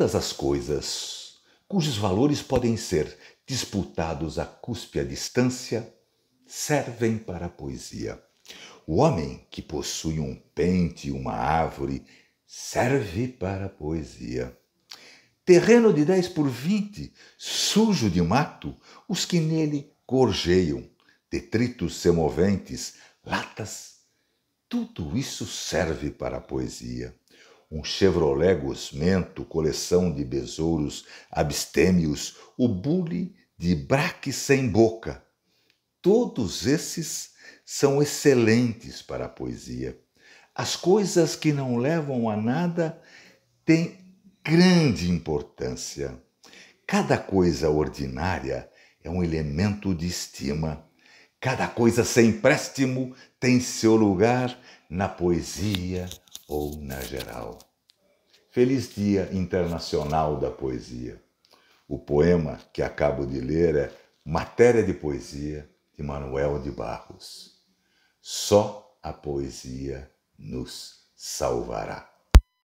todas as coisas cujos valores podem ser disputados a cuspe à distância servem para a poesia. O homem que possui um pente e uma árvore serve para a poesia. Terreno de 10 por 20, sujo de mato, os que nele gorjeiam, detritos semoventes, latas, tudo isso serve para a poesia um Chevrolet Gosmento, coleção de besouros abstêmios, o bule de braque sem boca. Todos esses são excelentes para a poesia. As coisas que não levam a nada têm grande importância. Cada coisa ordinária é um elemento de estima. Cada coisa sem empréstimo tem seu lugar na poesia ou na geral. Feliz Dia Internacional da Poesia. O poema que acabo de ler é Matéria de Poesia, de Manuel de Barros. Só a poesia nos salvará.